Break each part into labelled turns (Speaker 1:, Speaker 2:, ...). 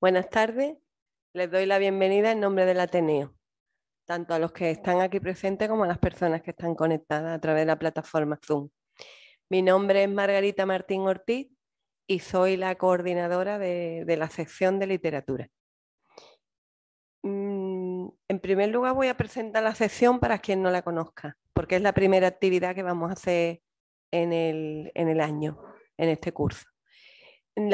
Speaker 1: Buenas tardes. Les doy la bienvenida en nombre del Ateneo, tanto a los que están aquí presentes como a las personas que están conectadas a través de la plataforma Zoom. Mi nombre es Margarita Martín Ortiz y soy la coordinadora de, la sección de literatura. Mm, en primer lugar voy a presentar la sección para quien no la conozca, porque es la primera actividad que vamos a hacer en el año, en este curso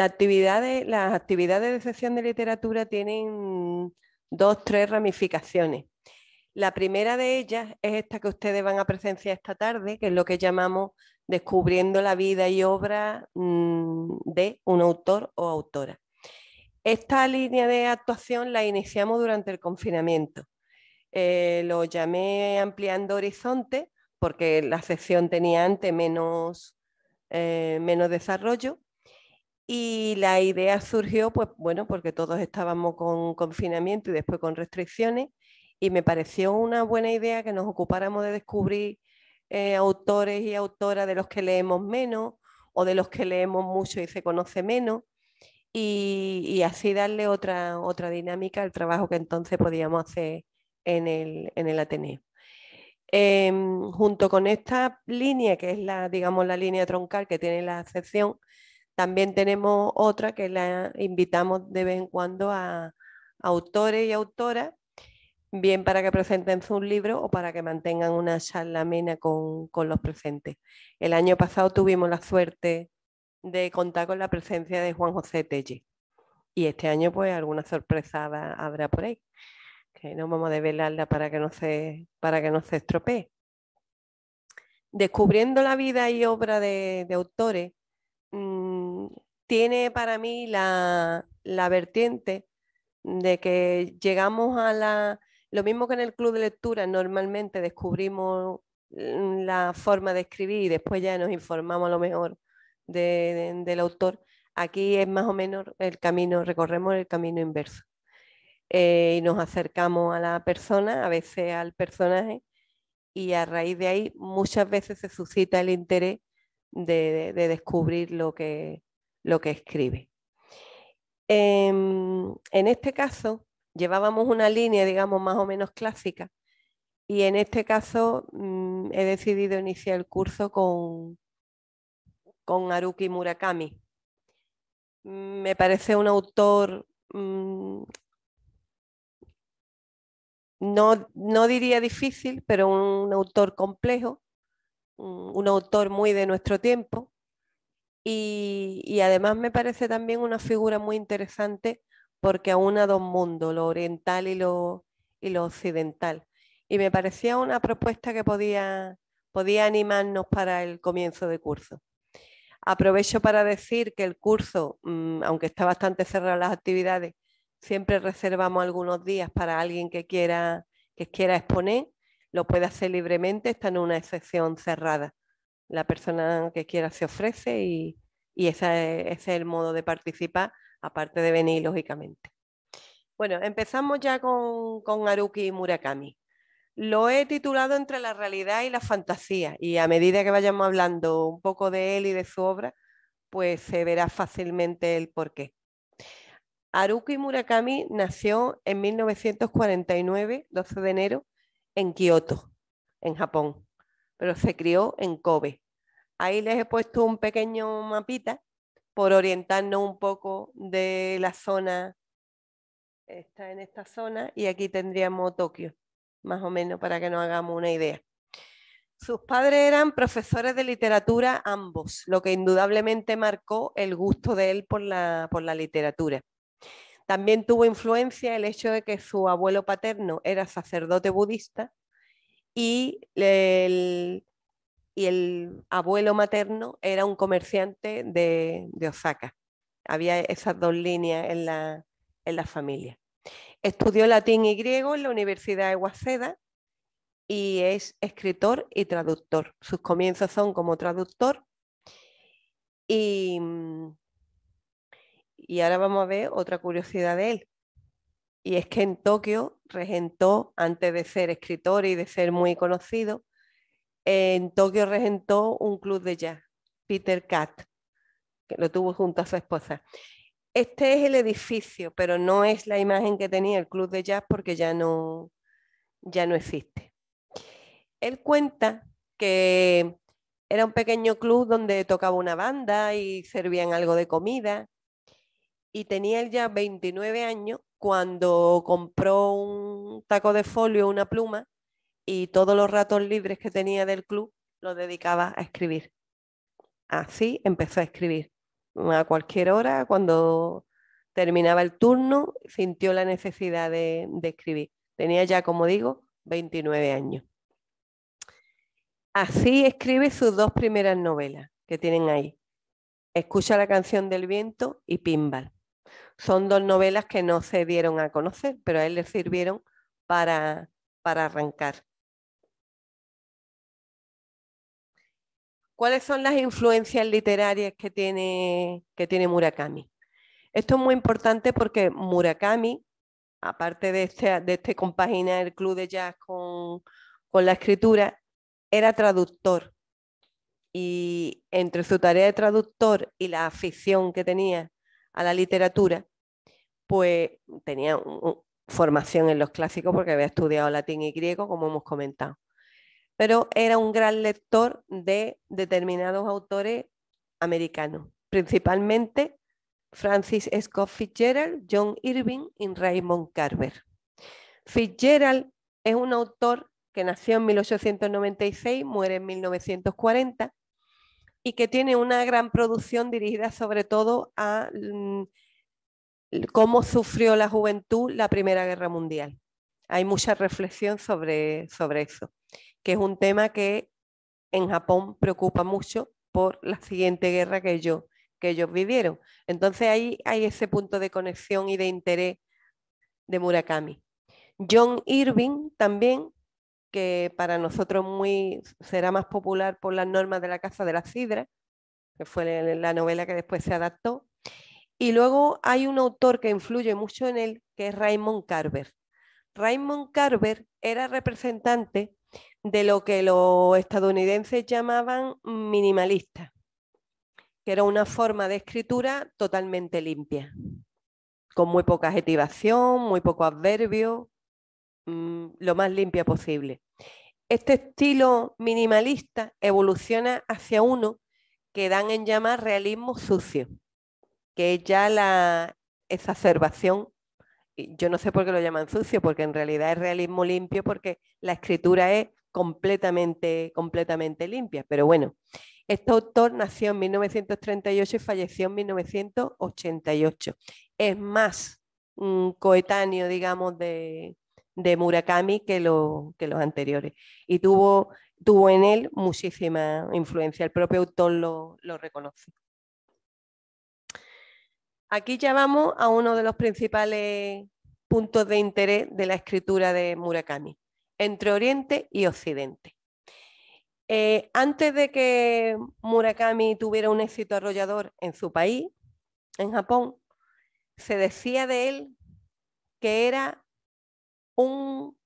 Speaker 1: actividad las actividades de sección de literatura tienen dos, tres ramificaciones. La primera de ellas es esta que ustedes van a presenciar esta tarde, que es lo que llamamos descubriendo la vida y obra mm, de un autor o autora. Esta línea de actuación la iniciamos durante el confinamiento. Eh, lo llamé ampliando horizonte porque la sección tenía antes menos eh, desarrollo y la idea surgió, pues bueno, porque todos estábamos con confinamiento y después con restricciones, y me pareció una buena idea que nos ocupáramos de descubrir eh, autores y autoras de los que leemos menos o de los que leemos mucho y se conoce menos, y, así darle otra, otra dinámica al trabajo que entonces podíamos hacer en el, Ateneo. Em, junto con esta línea, que es la, digamos, la línea troncal que tiene la sección, también tenemos otra que la invitamos de vez en cuando a, autores y autoras, bien para que presenten sus libro o para que mantengan una charla amena con, los presentes. El año pasado tuvimos la suerte de contar con la presencia de Juan José Telle. Y este año, pues, alguna sorpresa habrá por ahí. Que no vamos a develarla para que no se, para que no se estropee. Descubriendo la vida y obra de autores, Mm, tiene para mí la, vertiente de que llegamos a la... Lo mismo que en el club de lectura, normalmente descubrimos mm, la forma de escribir y después ya nos informamos a lo mejor del autor. Aquí es más o menos el camino, recorremos el camino inverso. Eh, y nos acercamos a la persona, a veces al personaje, y a raíz de ahí muchas veces se suscita el interés de, descubrir lo que, lo que escribe. Em, en este caso, llevábamos una línea, digamos, más o menos clásica, y en este caso mm, he decidido iniciar el curso con, con Haruki Murakami. Me parece un autor, mm, no diría difícil, pero un autor complejo un autor muy de nuestro tiempo y, además me parece también una figura muy interesante porque aúna dos mundos, lo oriental y lo, y lo occidental. Y me parecía una propuesta que podía, podía animarnos para el comienzo de curso. Aprovecho para decir que el curso, mm, aunque está bastante cerrado las actividades, siempre reservamos algunos días para alguien que quiera, que quiera exponer lo puede hacer libremente, está en una excepción cerrada. La persona que quiera se ofrece y, e, ese, es, el modo de participar, aparte de venir, lógicamente. Bueno, empezamos ya con, con Haruki Murakami. Lo he titulado entre la realidad y la fantasía y a medida que vayamos hablando un poco de él y de su obra, pues se verá fácilmente el porqué. Haruki Murakami nació en 1949, 12 de enero, en Kioto, en Japón, pero se crió en Kobe. Ahí les he puesto un pequeño mapita por orientarnos un poco de la zona, está en esta zona, y aquí tendríamos Tokio, más o menos, para que nos hagamos una idea. Sus padres eran profesores de literatura ambos, lo que indudablemente marcó el gusto de él por la, por la literatura. También tuvo influencia el hecho de que su abuelo paterno era sacerdote budista y el, abuelo materno era un comerciante de, Osaka. Había esas dos líneas en la, en la familia. Estudió latín y griego en la Universidad de Waseda y es escritor y traductor. Sus comienzos son como traductor y mm, y ahora vamos a ver otra curiosidad de él. Y es que en Tokio regentó, antes de ser escritor y de ser muy conocido, en Tokio regentó un club de jazz, Peter Cat, que lo tuvo junto a su esposa. Este es el edificio, pero no es la imagen que tenía el club de jazz porque ya no, ya no existe. Él cuenta que era un pequeño club donde tocaba una banda y servían algo de comida y tenía ya 29 años cuando compró un taco de folio, una pluma y todos los ratos libres que tenía del club lo dedicaba a escribir. Así empezó a escribir. A cualquier hora, cuando terminaba el turno, sintió la necesidad de, escribir. Tenía ya, como digo, 29 años. Así escribe sus dos primeras novelas que tienen ahí. Escucha la canción del viento y Pimbal. Son dos novelas que no se dieron a conocer, pero a él le sirvieron para, arrancar. ¿Cuáles son las influencias literarias que tiene, Murakami? Esto es muy importante porque Murakami, aparte este, de este, compaginar el club de jazz con, con la escritura, era traductor. Y entre su tarea de traductor y la afición que tenía a la literatura, pues tenía formación en los clásicos porque había estudiado latín y griego, como hemos comentado. Pero era un gran lector de determinados autores americanos, principalmente Francis Scott Fitzgerald, John Irving y Raymond Carver. Fitzgerald es un autor que nació en 1896, muere en 1940 y que tiene una gran producción dirigida sobre todo a mm, cómo sufrió la juventud la Primera Guerra Mundial. Hay mucha reflexión sobre, sobre eso, que es un tema que en Japón preocupa mucho por la siguiente guerra que, yo, que ellos vivieron. Entonces ahí hay ese punto de conexión y de interés de Murakami. John Irving también que para nosotros muy, será más popular por las normas de la Casa de la Sidra, que fue la novela que después se adaptó. Y luego hay un autor que influye mucho en él, que es Raymond Carver. Raymond Carver era representante de lo que los estadounidenses llamaban minimalista, que era una forma de escritura totalmente limpia, con muy poca adjetivación, muy poco adverbio, mm, lo más limpia posible. Este estilo minimalista evoluciona hacia uno que dan en llamar realismo sucio, que es ya la exacerbación. Yo no sé por qué lo llaman sucio, porque en realidad es realismo limpio, porque la escritura es completamente, completamente limpia. Pero bueno, este autor nació en 1938 y falleció en 1988. Es más un coetáneo, digamos, de, de Murakami que, lo, que los anteriores. Y tuvo, tuvo en él muchísima influencia, el propio autor lo, reconoce. Aquí ya vamos a uno de los principales puntos de interés de la escritura de Murakami, entre Oriente y Occidente. Eh, antes de que Murakami tuviera un éxito arrollador en su país, en Japón, se decía de él que era un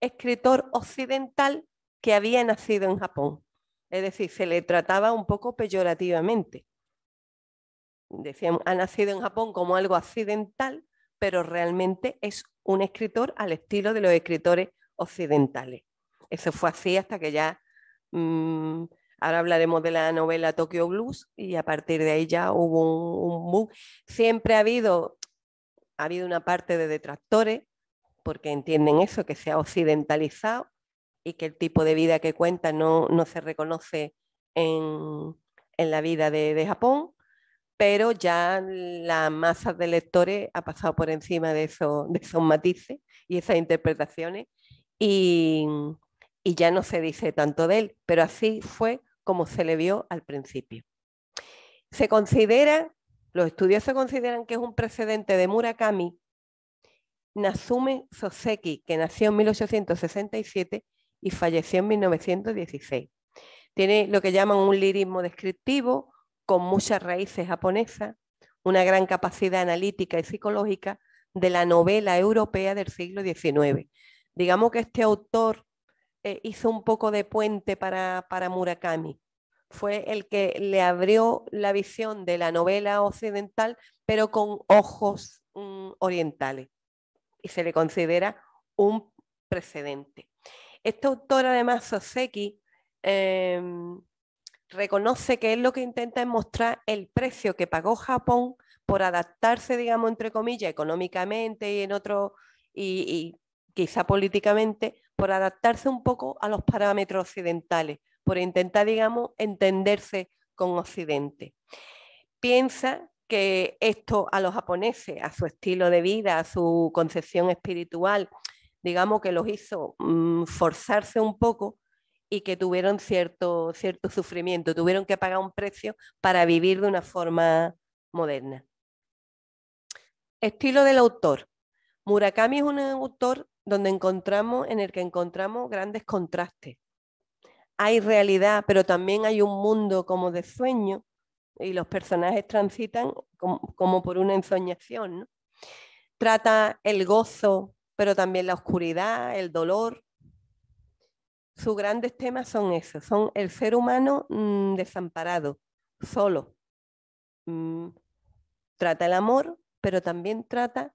Speaker 1: escritor occidental que había nacido en Japón. Es decir, se le trataba un poco peyorativamente. Decían, ha nacido en Japón como algo accidental, pero realmente es un escritor al estilo de los escritores occidentales. Eso fue así hasta que ya, mm, ahora hablaremos de la novela Tokyo Blues y a partir de ahí ya hubo un, un Siempre ha habido, ha habido una parte de detractores, porque entienden eso, que se ha occidentalizado y que el tipo de vida que cuenta no, no se reconoce en, en la vida de, de, Japón, pero ya la masa de lectores ha pasado por encima de, eso, esos matices y esas interpretaciones y, y ya no se dice tanto de él, pero así fue como se le vio al principio. Se considera, los se consideran que es un precedente de Murakami Nasume Soseki, que nació en 1867 y falleció en 1916. Tiene lo que llaman un lirismo descriptivo, con muchas raíces japonesas, una gran capacidad analítica y psicológica de la novela europea del siglo XIX. Digamos que este autor eh, hizo un poco de puente para, Murakami. Fue el que le abrió la visión de la novela occidental, pero con ojos mm, orientales y se le considera un precedente. Este autora además, Soseki, em, reconoce que es lo que intenta es mostrar el precio que pagó Japón por adaptarse, digamos, entre comillas, económicamente y en otro, y, y quizá políticamente, por adaptarse un poco a los parámetros occidentales, por intentar, digamos, entenderse con Occidente. Piensa que esto a los japoneses, a su estilo de vida, a su concepción espiritual, digamos que los hizo mm, forzarse un poco y que tuvieron cierto, cierto sufrimiento, tuvieron que pagar un precio para vivir de una forma moderna. Estilo del autor. Murakami es un autor donde encontramos, en el que encontramos grandes contrastes. Hay realidad, pero también hay un mundo como de sueño, y los personajes transitan como, por una ensoñación. ¿no? Trata el gozo, pero también la oscuridad, el dolor. Sus grandes temas son esos, son el ser humano mm, desamparado, solo. Mm, trata el amor, pero también trata,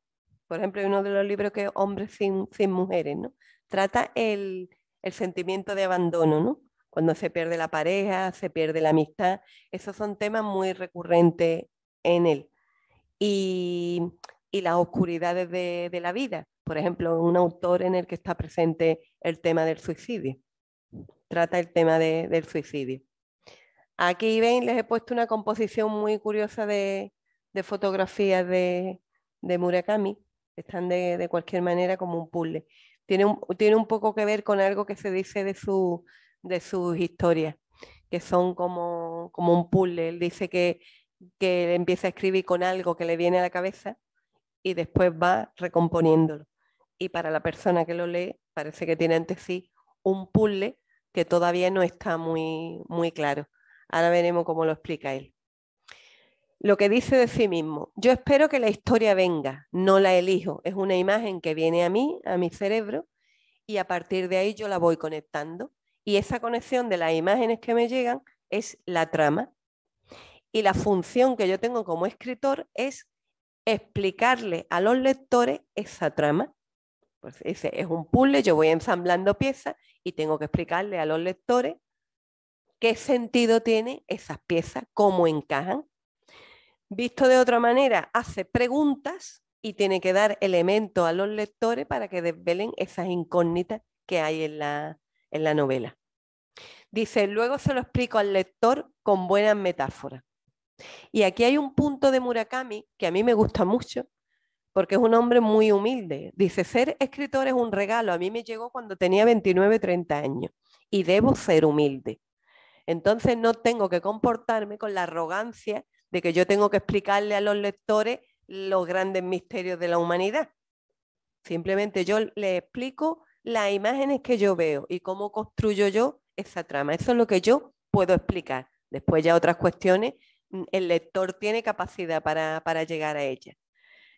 Speaker 1: por ejemplo, uno de los libros que es Hombres sin, mujeres, ¿no? Trata el, el sentimiento de abandono, ¿no? cuando se pierde la pareja, se pierde la amistad. Esos son temas muy recurrentes en él. Y, las oscuridades de, la vida. Por ejemplo, un autor en el que está presente el tema del suicidio. Trata el tema del suicidio. Aquí ven, les he puesto una composición muy curiosa de, fotografías de, Murakami. Están de, cualquier manera como un puzzle. tiene un poco que ver con algo que se dice de su de sus historias, que son como, un puzzle. Él dice que, que empieza a escribir con algo que le viene a la cabeza y después va recomponiéndolo. Y para la persona que lo lee, parece que tiene ante sí un puzzle que todavía no está muy, muy claro. Ahora veremos cómo lo explica él. Lo que dice de sí mismo, yo espero que la historia venga, no la elijo, es una imagen que viene a mí, a mi cerebro, y a partir de ahí yo la voy conectando. Y esa conexión de las imágenes que me llegan es la trama. Y la función que yo tengo como escritor es explicarle a los lectores esa trama. Pues ese es un puzzle, yo voy ensamblando piezas y tengo que explicarle a los lectores qué sentido tienen esas piezas, cómo encajan. Visto de otra manera, hace preguntas y tiene que dar elementos a los lectores para que desvelen esas incógnitas que hay en la, en la novela. Dice, luego se lo explico al lector con buenas metáforas. Y aquí hay un punto de Murakami que a mí me gusta mucho, porque es un hombre muy humilde. Dice, ser escritor es un regalo. A mí me llegó cuando tenía 29, 30 años y debo ser humilde. Entonces no tengo que comportarme con la arrogancia de que yo tengo que explicarle a los lectores los grandes misterios de la humanidad. Simplemente yo le explico las imágenes que yo veo y cómo construyo yo esa trama. Eso es lo que yo puedo explicar. Después ya otras cuestiones, mm, el lector tiene capacidad para, llegar a ellas.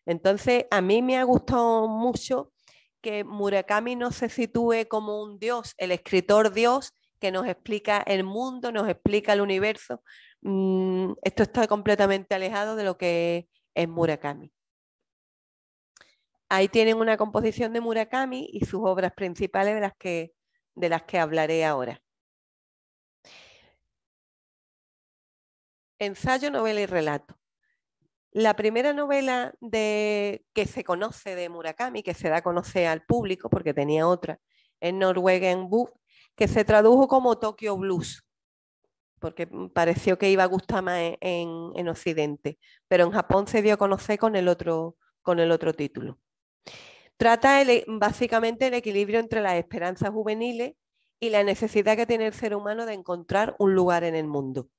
Speaker 1: Entonces, a mí me ha gustado mucho que Murakami no se sitúe como un dios, el escritor dios que nos explica el mundo, nos explica el universo. Mm, esto está completamente alejado de lo que es Murakami. Ahí tienen una composición de Murakami y sus obras principales de las que, de las que hablaré ahora. Ensayo, novela y relato. La primera novela de, que se conoce de Murakami, que se da a conocer al público, porque tenía otra, es Norwegian Book, que se tradujo como Tokyo Blues, porque pareció que iba a gustar más en, Occidente, pero en Japón se dio a conocer con el otro, con el otro título. Trata e, básicamente el equilibrio entre las esperanzas juveniles y la necesidad que tiene el ser humano de encontrar un lugar en el mundo.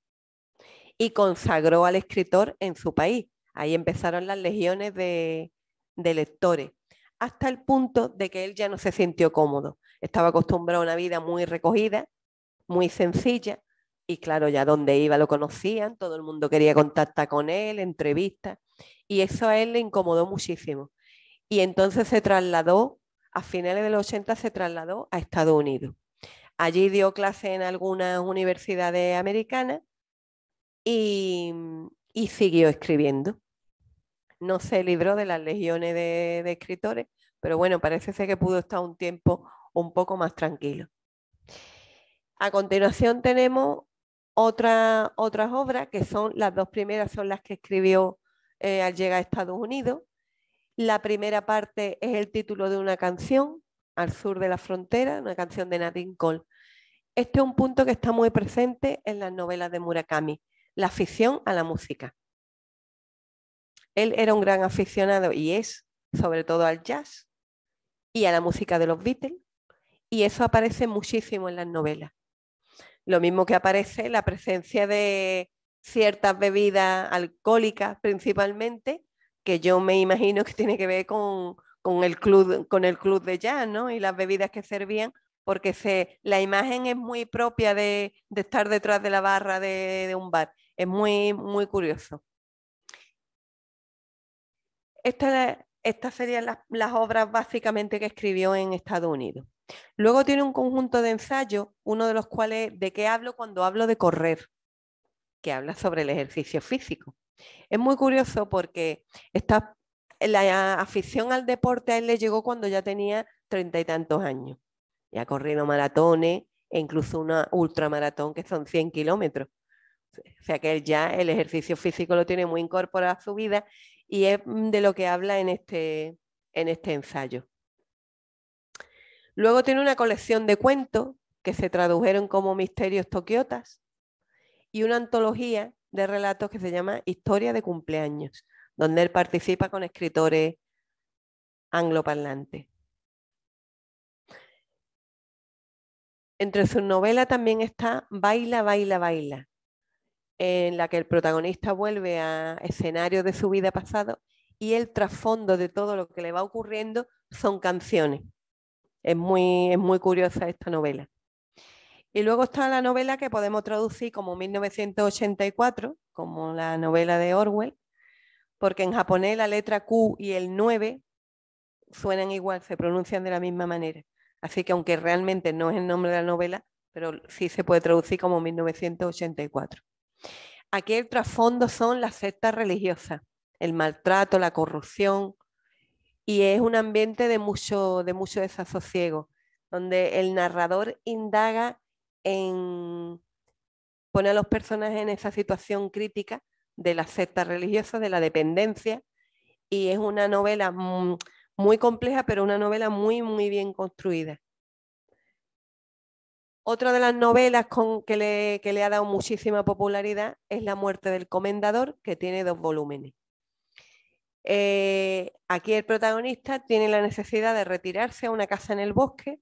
Speaker 1: Y consagró al escritor en su país. Ahí empezaron las legiones de, de lectores, hasta el punto de que él ya no se sintió cómodo. Estaba acostumbrado a una vida muy recogida, muy sencilla, y claro, ya donde iba lo conocían, todo el mundo quería contactar con él, entrevistas, y eso a él le incomodó muchísimo y entonces se trasladó, a finales de los 80 se trasladó a Estados Unidos. Allí dio clase en algunas universidades americanas y, siguió escribiendo. No se libró de las legiones de, escritores, pero bueno, parece ser que pudo estar un tiempo un poco más tranquilo. A continuación tenemos otra, otras obras, que son las dos primeras, son las que escribió eh, al llegar a Estados Unidos. La primera parte es el título de una canción, Al sur de la frontera, una canción de Nadine Cole. Este es un punto que está muy presente en las novelas de Murakami, la afición a la música. Él era un gran aficionado y es, sobre todo al jazz y a la música de los Beatles, y eso aparece muchísimo en las novelas. Lo mismo que aparece la presencia de ciertas bebidas alcohólicas principalmente, que yo me imagino que tiene que ver con, el, club, con el club de jazz, ¿no? Y las bebidas que servían, porque se, la imagen es muy propia de, estar detrás de la barra de, un bar. Es muy, muy curioso. Esta, estas serían las, las obras básicamente que escribió en Estados Unidos. Luego tiene un conjunto de ensayos, uno de los cuales, ¿de qué hablo cuando hablo de correr? Que habla sobre el ejercicio físico. Es muy curioso porque la afición al deporte a él le llegó cuando ya tenía treinta y tantos años. Y ha corrido maratones e incluso una ultramaratón que son 100 kilómetros. O sea que él ya el ejercicio físico lo tiene muy incorporado a su vida y es de lo que habla en este, en este ensayo. Luego tiene una colección de cuentos que se tradujeron como Misterios Tokiotas y una antología de relatos que se llama Historia de cumpleaños, donde él participa con escritores angloparlantes. Entre sus novelas también está Baila, baila, baila, en la que el protagonista vuelve a escenarios de su vida pasado y el trasfondo de todo lo que le va ocurriendo son canciones. Es muy, es muy curiosa esta novela. Y luego está la novela que podemos traducir como 1984, como la novela de Orwell, porque en japonés la letra Q y el 9 suenan igual, se pronuncian de la misma manera. Así que aunque realmente no es el nombre de la novela, pero sí se puede traducir como 1984. Aquí el trasfondo son las sectas religiosas, el maltrato, la corrupción, y es un ambiente de mucho, de mucho desasosiego, donde el narrador indaga en a los personajes en esa situación crítica de la secta religiosa, de la dependencia, y es una novela muy, compleja, pero una novela muy, muy bien construida. Otra de las novelas con, que, le, ha dado muchísima popularidad es La muerte del comendador, que tiene dos volúmenes. Eh, aquí el protagonista tiene la necesidad de retirarse a una casa en el bosque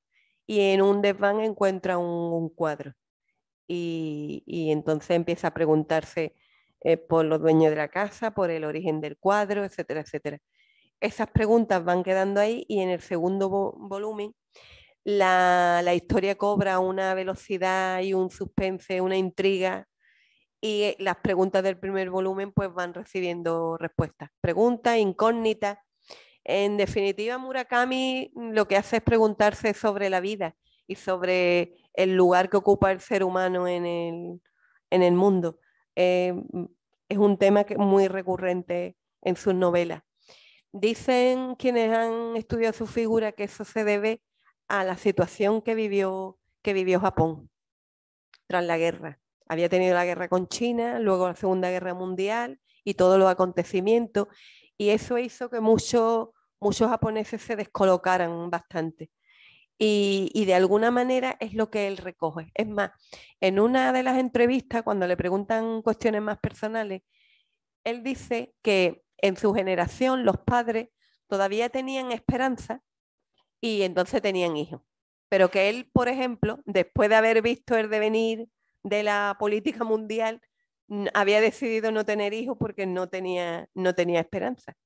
Speaker 1: y en un desván encuentra un, cuadro. Y, entonces empieza a preguntarse eh, por los dueños de la casa, por el origen del cuadro, etcétera, etcétera. Esas preguntas van quedando ahí y en el segundo volumen la, historia cobra una velocidad y un suspense, una intriga y eh, las preguntas del primer volumen pues van recibiendo respuestas, preguntas, incógnitas en definitiva, Murakami mm, lo que hace es preguntarse sobre la vida y sobre el lugar que ocupa el ser humano en el, mundo. Eh, mm, es un tema que, muy recurrente en sus novelas. Dicen quienes han estudiado su figura que eso se debe a la situación que vivió, que vivió Japón tras la guerra. Había tenido la guerra con China, luego la Segunda Guerra Mundial y todos los acontecimientos, y eso hizo que muchos, muchos japoneses se descolocaran bastante. Y, y, de alguna manera es lo que él recoge. Es más, en una de las entrevistas, cuando le preguntan cuestiones más personales, él dice que en su generación los padres todavía tenían esperanza y entonces tenían hijos. Pero que él, por ejemplo, después de haber visto el devenir de la política mundial, había decidido no tener hijos porque no tenía, no tenía esperanza,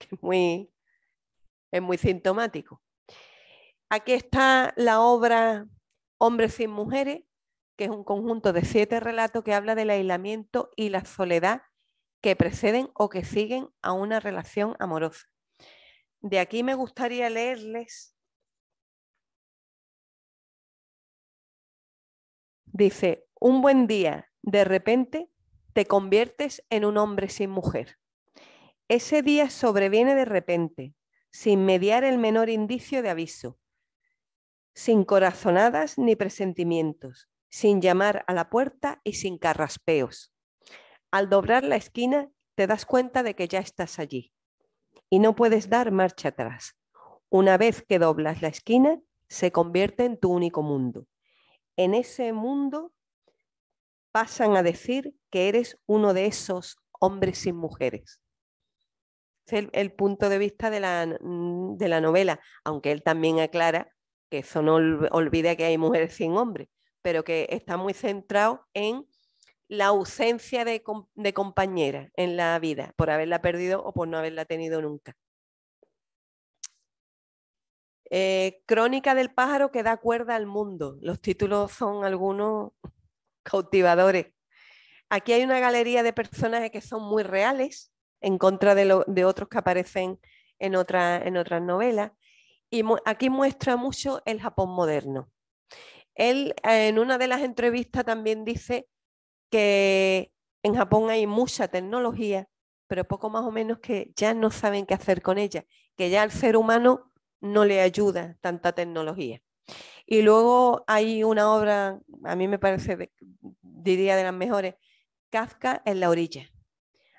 Speaker 1: muy, es muy sintomático. Aquí está la obra Hombres sin Mujeres, que es un conjunto de siete relatos que habla del aislamiento y la soledad que preceden o que siguen a una relación amorosa. De aquí me gustaría leerles. Dice, un buen día, de repente, te conviertes en un hombre sin mujer. Ese día sobreviene de repente, sin mediar el menor indicio de aviso, sin corazonadas ni presentimientos, sin llamar a la puerta y sin carraspeos. Al doblar la esquina te das cuenta de que ya estás allí y no puedes dar marcha atrás. Una vez que doblas la esquina, se convierte en tu único mundo. En ese mundo pasan a decir que eres uno de esos hombres sin mujeres. Es el, punto de vista mm, de la, novela, aunque él también aclara que eso no olvida que hay mujeres sin hombres, pero que está muy centrado en la ausencia de, compañera en la vida, por haberla perdido o por no haberla tenido nunca. Eh, Crónica del pájaro que da cuerda al mundo. Los títulos son algunos cautivadores. Aquí hay una galería de personajes que son muy reales, en contra de, otros que aparecen en, otra, otras novelas. Y aquí muestra mucho el Japón moderno. Él en una de las entrevistas también dice que en Japón hay mucha tecnología, pero poco más o menos que ya no saben qué hacer con ella, que ya al ser humano no le ayuda tanta tecnología. Y luego hay una obra, a mí me parece, diría de las mejores, Kafka en la orilla.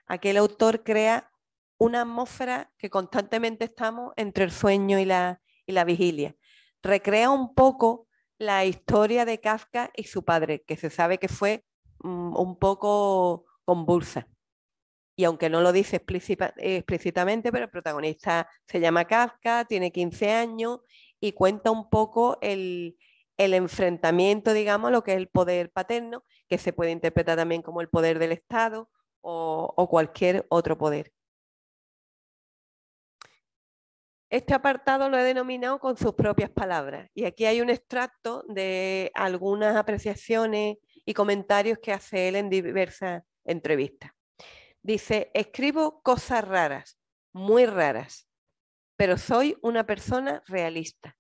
Speaker 1: Aquel autor crea una atmósfera que constantemente estamos entre el sueño y la, vigilia. Recrea un poco la historia de Kafka y su padre, que se sabe que fue mm, un poco convulsa. Y aunque no lo dice explícitamente, pero el protagonista se llama Kafka, tiene 15 años y cuenta un poco el, enfrentamiento, digamos, a lo que es el poder paterno, que se puede interpretar también como el poder del Estado o, o cualquier otro poder. Este apartado lo he denominado con sus propias palabras y aquí hay un extracto de algunas apreciaciones y comentarios que hace él en diversas entrevistas. Dice, escribo cosas raras, muy raras, pero soy una persona realista.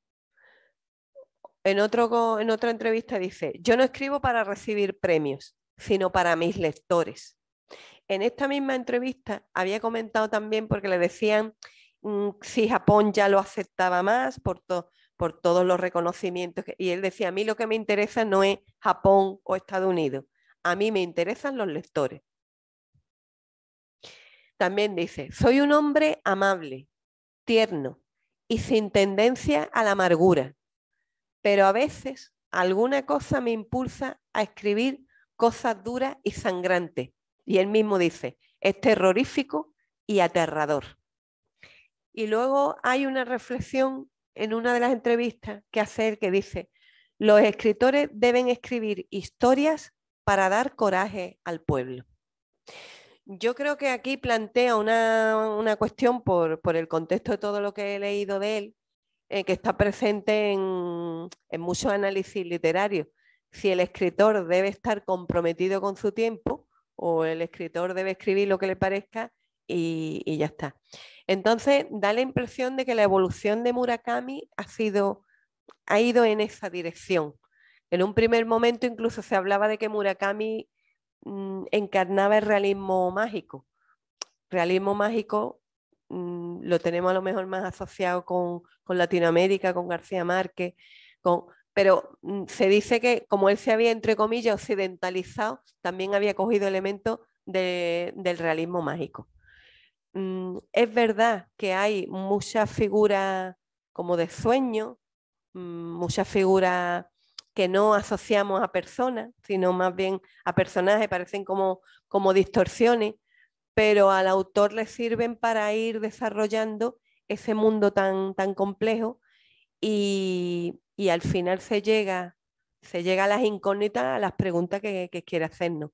Speaker 1: En, otra entrevista dice, yo no escribo para recibir premios, sino para mis lectores. En esta misma entrevista había comentado también porque le decían mm, si Japón ya lo aceptaba más por, todos los reconocimientos. y él decía, a mí lo que me interesa no es Japón o Estados Unidos, a mí me interesan los lectores. También dice, soy un hombre amable, tierno y sin tendencia a la amargura. Pero a veces alguna cosa me impulsa a escribir cosas duras y sangrantes. Y él mismo dice, es terrorífico y aterrador. Y luego hay una reflexión en una de las entrevistas que hace él que dice, los escritores deben escribir historias para dar coraje al pueblo yo creo que aquí plantea una, cuestión por, el contexto de todo lo que he leído de él, eh, que está presente en, muchos análisis literarios. Si el escritor debe estar comprometido con su tiempo o el escritor debe escribir lo que le parezca y, y ya está. Entonces, da la impresión de que la evolución de Murakami ha, sido, ha ido en esa dirección. En un primer momento incluso se hablaba de que Murakami Mm, encarnaba el realismo mágico. Realismo mágico mm, lo tenemos a lo mejor más asociado con, Latinoamérica, con García Márquez, con, pero mm, se dice que como él se había, entre comillas, occidentalizado, también había cogido elementos del realismo mágico. es verdad que hay muchas figuras como de sueño, muchas figuras que no asociamos a personas, sino más bien a personajes, parecen como, como distorsiones, pero al autor le sirven para ir desarrollando ese mundo tan, tan complejo y, al final se llega, se llega a las incógnitas, a las preguntas que, quiere hacernos.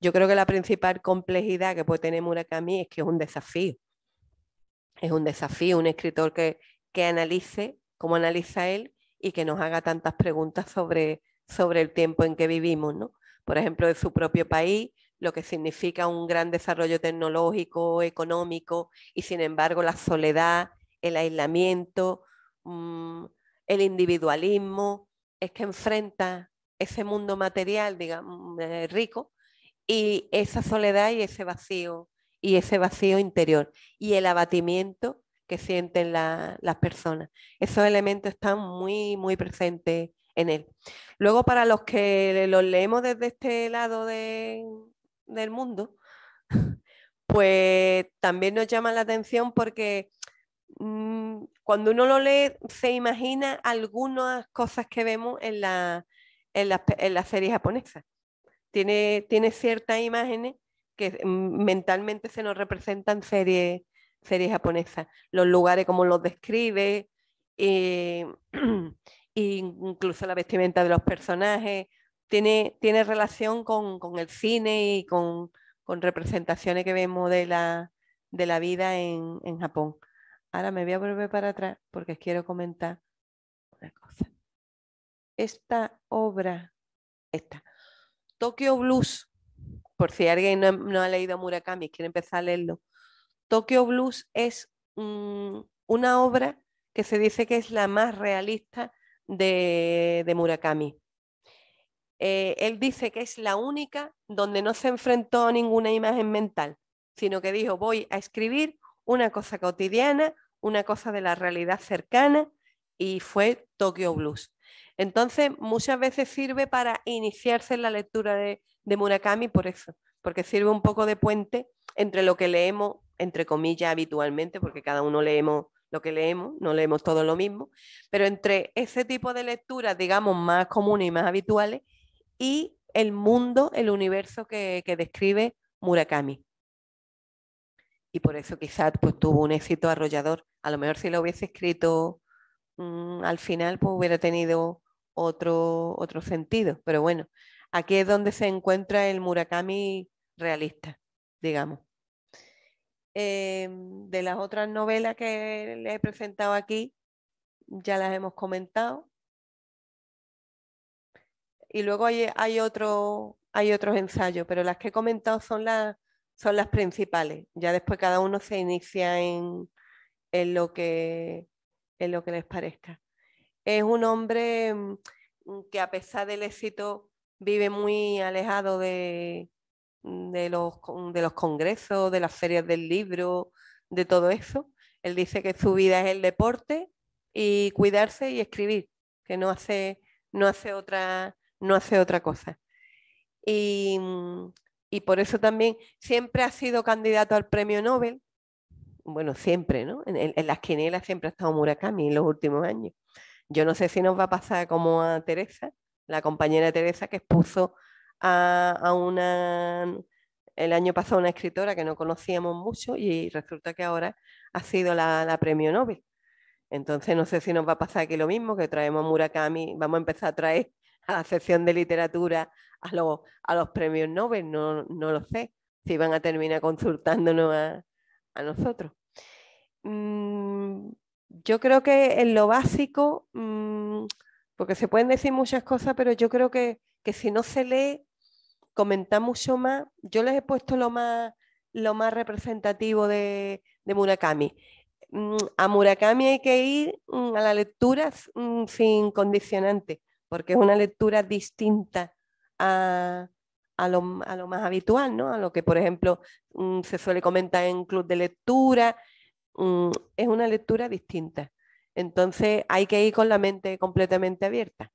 Speaker 1: Yo creo que la principal complejidad que puede tener Murakami es que es un desafío. Es un desafío, un escritor que, que analice, como analiza él, y que nos haga tantas preguntas sobre, sobre el tiempo en que vivimos, ¿no? Por ejemplo, de su propio país, lo que significa un gran desarrollo tecnológico, económico, y sin embargo la soledad, el aislamiento, mm, el individualismo, es que enfrenta ese mundo material, digamos, eh, rico, y esa soledad y ese vacío, y ese vacío interior, y el abatimiento que sienten las personas. Esos elementos están muy, muy presentes en él. Luego, para los que los leemos desde este lado del mundo, pues también nos llama la atención porque mm, cuando uno lo lee se imagina algunas cosas que vemos en la, en la, serie japonesa. Tiene, tiene ciertas imágenes que mm, mentalmente se nos representan series serie japonesa, los lugares como los describe, e incluso la vestimenta de los personajes, tiene, relación con, el cine y con, representaciones que vemos de la, de la vida en, Japón. Ahora me voy a volver para atrás porque quiero comentar una cosa. Esta obra, esta, Tokyo Blues, por si alguien no, no ha leído Murakami quiere empezar a leerlo, Tokyo Blues es mm, una obra que se dice que es la más realista de, Murakami. Eh, él dice que es la única donde no se enfrentó a ninguna imagen mental, sino que dijo, voy a escribir una cosa cotidiana, una cosa de la realidad cercana, y fue Tokyo Blues. Entonces, muchas veces sirve para iniciarse en la lectura de Murakami por eso, porque sirve un poco de puente entre lo que leemos, entre comillas, habitualmente, porque cada uno leemos lo que leemos, no leemos todo lo mismo, pero entre ese tipo de lecturas, digamos, más comunes y más habituales, y el mundo, el universo que, describe Murakami. Y por eso quizás pues, tuvo un éxito arrollador. A lo mejor si lo hubiese escrito mm, al final, pues hubiera tenido otro, otro sentido. Pero bueno, aquí es donde se encuentra el Murakami realista, digamos. Em, de las otras novelas que les he presentado aquí, ya las hemos comentado. Y luego hay, hay, otro, hay otros ensayos, pero las que he comentado son las, son las principales. Ya después cada uno se inicia en, en lo, que, en lo que les parezca. Es un hombre mm, que a pesar del éxito vive muy alejado de, Mm, de los, de los congresos, de las ferias del libro, de todo eso. Él dice que su vida es el deporte y cuidarse y escribir, que no hace, no hace, otra, no hace otra cosa. Y, mm, por eso también siempre ha sido candidato al premio Nobel, bueno, siempre, ¿no? En, en las quinielas siempre ha estado Murakami en los últimos años. Yo no sé si nos va a pasar como a Teresa, la compañera Teresa que expuso a, una, el año pasado una escritora que no conocíamos mucho y resulta que ahora ha sido la, premio Nobel. Entonces no sé si nos va a pasar aquí lo mismo, que traemos Murakami, vamos a empezar a traer a la sección de literatura a los, a los premios Nobel, no, lo sé, si van a terminar consultándonos a, nosotros. Mm, yo creo que en lo básico, mm, porque se pueden decir muchas cosas, pero yo creo que, que si no se lee comentar mucho más. Yo les he puesto lo más, lo más representativo de, Murakami. Mm, a Murakami hay que ir mm, a la lectura mm, sin condicionante, porque es una lectura distinta a, lo, más habitual, ¿no? A lo que, por ejemplo, se suele comentar en club de lectura. es una lectura distinta. Entonces hay que ir con la mente completamente abierta.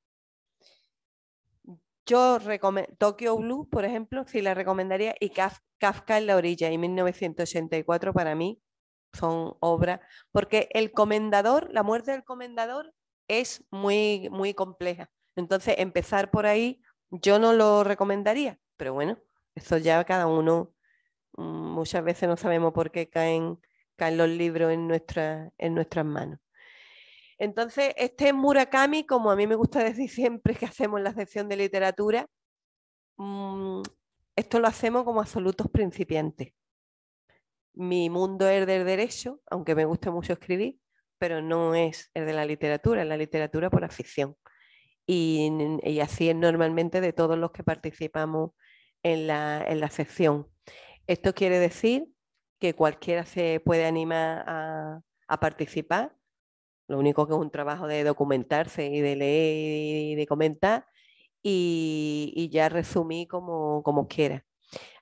Speaker 1: Yo recomiendo Tokyo Blue, por ejemplo, sí la recomendaría y Kafka en la orilla y 1984 para mí son obras, porque el comendador, la muerte del comendador es muy, muy compleja. Entonces, empezar por ahí yo no lo recomendaría, pero bueno, eso ya cada uno, mm, muchas veces no sabemos por qué caen, caen los libros en, nuestra, en nuestras manos. Entonces, este Murakami, como a mí me gusta decir siempre que hacemos la sección de literatura, mm, esto lo hacemos como absolutos principiantes. Mi mundo es del derecho, aunque me guste mucho escribir, pero no es el de la literatura, es la literatura por afición. Y, así es normalmente de todos los que participamos en la, sección. Esto quiere decir que cualquiera se puede animar a participar lo único que es un trabajo de documentarse y de leer y de comentar y, ya resumí como, como quiera.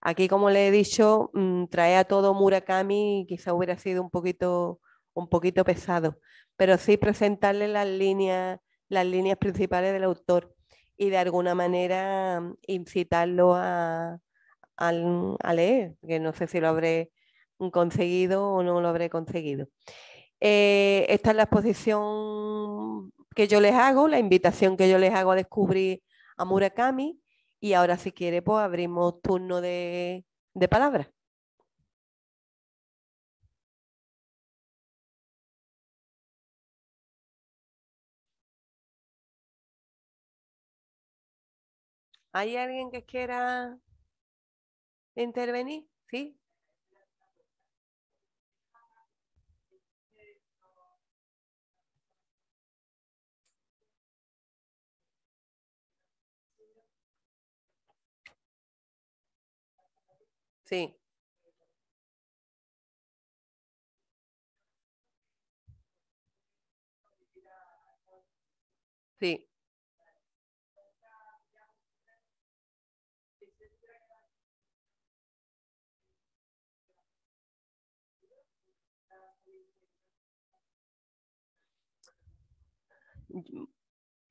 Speaker 1: Aquí, como le he dicho, mm, trae a todo Murakami, quizá hubiera sido un poquito, un poquito pesado, pero sí presentarle las líneas, las líneas principales del autor y de alguna manera mm, incitarlo a, a leer, que no sé si lo habré conseguido o no lo habré conseguido. Eh, esta es la exposición que yo les hago, la invitación que yo les hago a descubrir a Murakami. Y ahora, si quiere, pues abrimos turno de, de palabras.
Speaker 2: ¿Hay alguien que quiera intervenir? ¿Sí? Sí. Sí.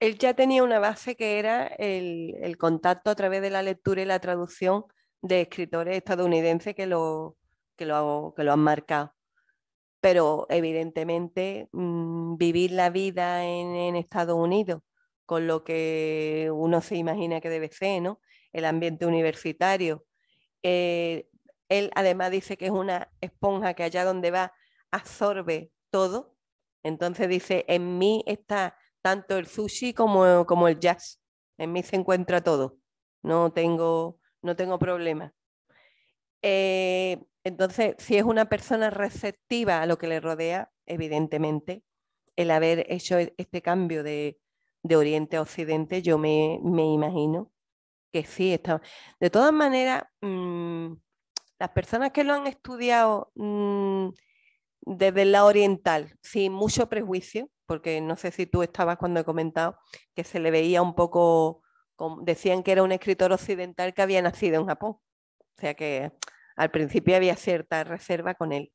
Speaker 1: Él ya tenía una base que era el, el contacto a través de la lectura y la traducción de escritores estadounidenses que lo, que lo, que lo han marcado. Pero evidentemente mm, vivir la vida en, Estados Unidos con lo que uno se imagina que debe ser, ¿no? El ambiente universitario. Eh, él además dice que es una esponja que allá donde va absorbe todo. Entonces dice, en mí está tanto el sushi como, como el jazz. En mí se encuentra todo. No tengo no tengo problema. Eh, entonces, si es una persona receptiva a lo que le rodea, evidentemente, el haber hecho e-, este cambio de, Oriente a Occidente, yo me, imagino que sí. Está... De todas maneras, mm, las personas que lo han estudiado mm, desde el lado oriental, sin mucho prejuicio, porque no sé si tú estabas cuando he comentado que se le veía un poco decían que era un escritor occidental que había nacido en Japón. O sea que al principio había cierta reserva con él.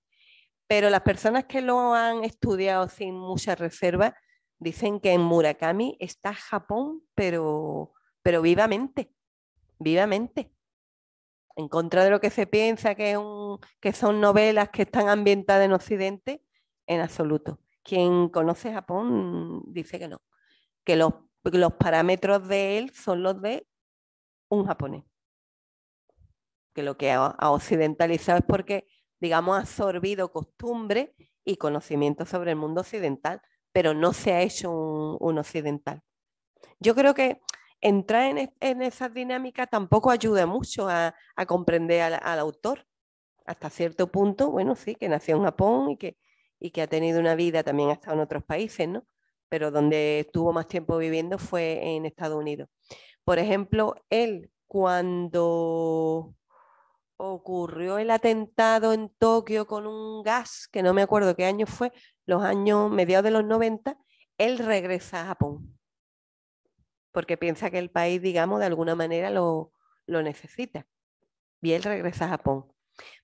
Speaker 1: Pero las personas que lo han estudiado sin mucha reserva dicen que en Murakami está Japón, pero, pero vivamente, vivamente. En contra de lo que se piensa que, que son novelas que están ambientadas en Occidente, en absoluto. Quien conoce Japón dice que no, que los los parámetros de él son los de un japonés. Que lo que ha occidentalizado es porque, digamos, ha absorbido costumbre y conocimiento sobre el mundo occidental, pero no se ha hecho un, occidental. Yo creo que entrar en, en esas dinámicas tampoco ayuda mucho a, comprender al, autor. Hasta cierto punto, bueno, sí, que nació en Japón y que, y que ha tenido una vida, también ha estado en otros países, ¿no? pero donde estuvo más tiempo viviendo fue en Estados Unidos. Por ejemplo, él cuando ocurrió el atentado en Tokio con un gas, que no me acuerdo qué año fue, los años mediados de los 90, él regresa a Japón, porque piensa que el país, digamos, de alguna manera lo, lo necesita. Y él regresa a Japón.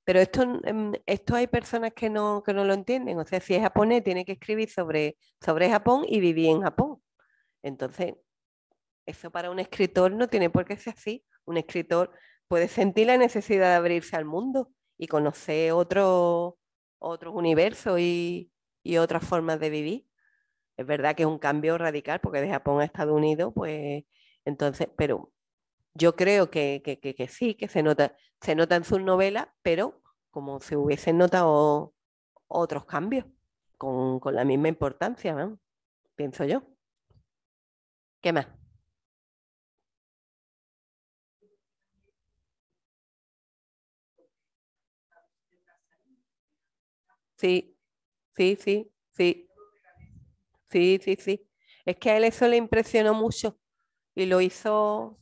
Speaker 1: Pero esto, mm, esto hay personas que no, que no lo entienden. O sea, si es japonés, tiene que escribir sobre, sobre Japón y vivir en Japón. Entonces, eso para un escritor no tiene por qué ser así. Un escritor puede sentir la necesidad de abrirse al mundo y conocer otro, otros universos y, y otras formas de vivir. Es verdad que es un cambio radical porque de Japón a Estados Unidos, pues entonces, pero yo creo que, sí, que se nota, se nota en sus novelas, pero como si hubiesen notado otros cambios, con, con la misma importancia, ¿no? pienso yo. ¿Qué más? Sí, sí, sí, sí. Sí, sí, sí. Es que a él eso le impresionó mucho y lo hizo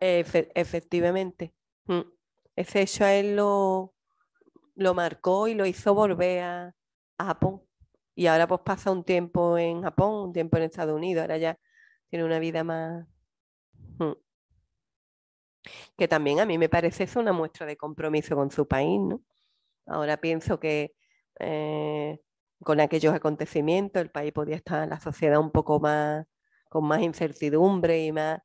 Speaker 1: efectivamente. Mm. Ese hecho a él lo, lo marcó y lo hizo volver a, Japón. Y ahora pues pasa un tiempo en Japón, un tiempo en Estados Unidos, ahora ya tiene una vida más... Mm. Que también a mí me parece eso una muestra de compromiso con su país, ¿no? Ahora pienso que eh, con aquellos acontecimientos el país podía estar, la sociedad un poco más, con más incertidumbre y más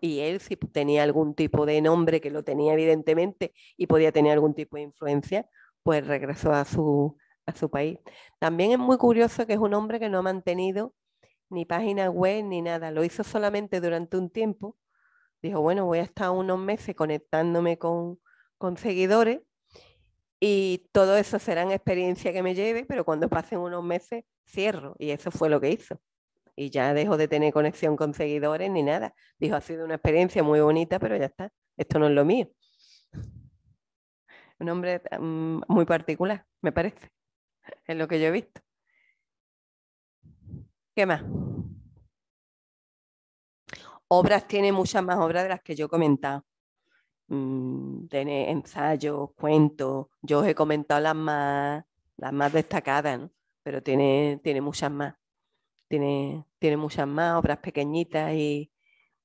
Speaker 1: y él si tenía algún tipo de nombre, que lo tenía evidentemente, y podía tener algún tipo de influencia, pues regresó a su, país. También es muy curioso que es un hombre que no ha mantenido ni página web ni nada, lo hizo solamente durante un tiempo. Dijo, bueno, voy a estar unos meses conectándome con, seguidores y todo eso será una experiencia que me lleve, pero cuando pasen unos meses cierro. Y eso fue lo que hizo y ya dejo de tener conexión con seguidores ni nada. Dijo, ha sido una experiencia muy bonita, pero ya está, esto no es lo mío. Un hombre mm, muy particular, me parece, es lo que yo he visto. ¿Qué más? Obras tiene muchas más obras de las que yo he comentado. Mm, tiene ensayos, cuentos, yo os he comentado las más, las más destacadas, pero tiene, tiene muchas más tiene, muchas más obras pequeñitas y